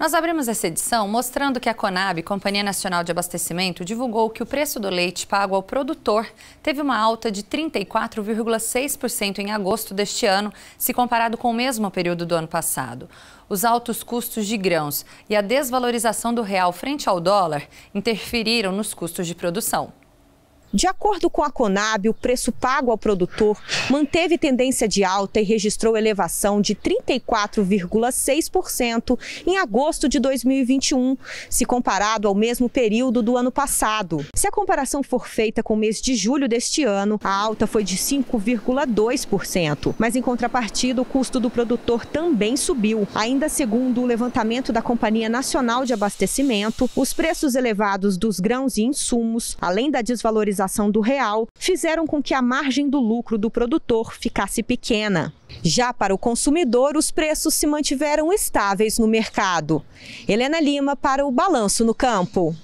Nós abrimos essa edição mostrando que a Conab, Companhia Nacional de Abastecimento, divulgou que o preço do leite pago ao produtor teve uma alta de 34,6% em agosto deste ano, se comparado com o mesmo período do ano passado os altos custos de grãos e a desvalorização do real frente ao dólar interferiram nos custos de produção. De acordo com a Conab, o preço pago ao produtor manteve tendência de alta e registrou elevação de 34,6% em agosto de 2021, se comparado ao mesmo período do ano passado. Se a comparação for feita com o mês de julho deste ano, a alta foi de 5,2%. Mas, em contrapartida, o custo do produtor também subiu. Ainda segundo o levantamento da Companhia Nacional de Abastecimento, os preços elevados dos grãos e insumos, além da desvalorização valorização do real fizeram com que a margem do lucro do produtor ficasse pequena. Já para o consumidor, os preços se mantiveram estáveis no mercado. Helena Lima para o Balanço no Campo.